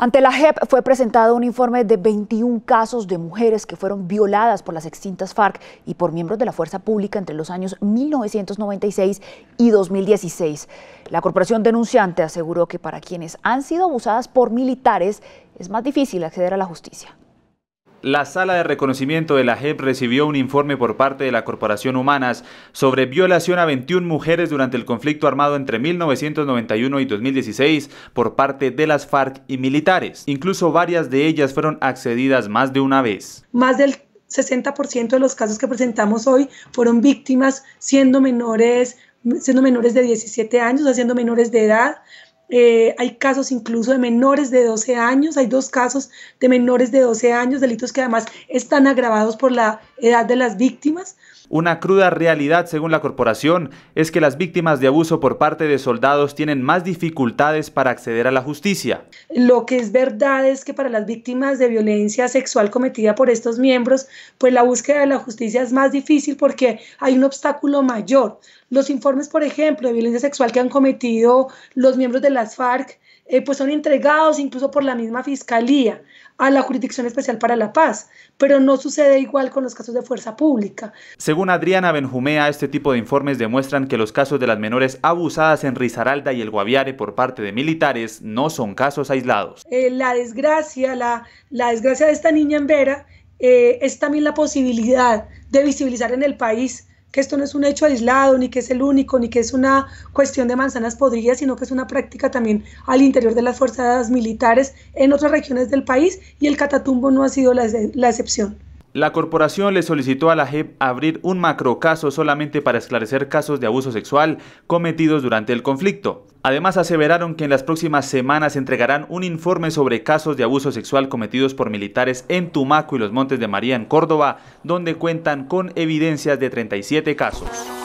Ante la JEP fue presentado un informe de 21 casos de mujeres que fueron violadas por las extintas FARC y por miembros de la fuerza pública entre los años 1996 y 2016. La corporación denunciante aseguró que para quienes han sido abusadas por militares es más difícil acceder a la justicia. La sala de reconocimiento de la JEP recibió un informe por parte de la Corporación Humanas sobre violación a 21 mujeres durante el conflicto armado entre 1991 y 2016 por parte de las FARC y militares. Incluso varias de ellas fueron accedidas más de una vez. Más del 60% de los casos que presentamos hoy fueron víctimas siendo menores, siendo menores de 17 años, o siendo menores de edad. Eh, hay casos incluso de menores de 12 años, hay dos casos de menores de 12 años, delitos que además están agravados por la edad de las víctimas. Una cruda realidad, según la corporación, es que las víctimas de abuso por parte de soldados tienen más dificultades para acceder a la justicia. Lo que es verdad es que para las víctimas de violencia sexual cometida por estos miembros, pues la búsqueda de la justicia es más difícil porque hay un obstáculo mayor. Los informes, por ejemplo, de violencia sexual que han cometido los miembros de las FARC eh, pues son entregados incluso por la misma Fiscalía a la Jurisdicción Especial para la Paz, pero no sucede igual con los casos de fuerza pública. Según Adriana Benjumea, este tipo de informes demuestran que los casos de las menores abusadas en Risaralda y el Guaviare por parte de militares no son casos aislados. Eh, la desgracia, la, desgracia de esta niña en Vera eh, es también la posibilidad de visibilizar en el país que esto no es un hecho aislado, ni que es el único, ni que es una cuestión de manzanas podridas, sino que es una práctica también al interior de las fuerzas militares en otras regiones del país y el Catatumbo no ha sido la, la excepción. La corporación le solicitó a la JEP abrir un macrocaso solamente para esclarecer casos de abuso sexual cometidos durante el conflicto. Además aseveraron que en las próximas semanas entregarán un informe sobre casos de abuso sexual cometidos por militares en Tumaco y los Montes de María en Córdoba, donde cuentan con evidencias de 37 casos.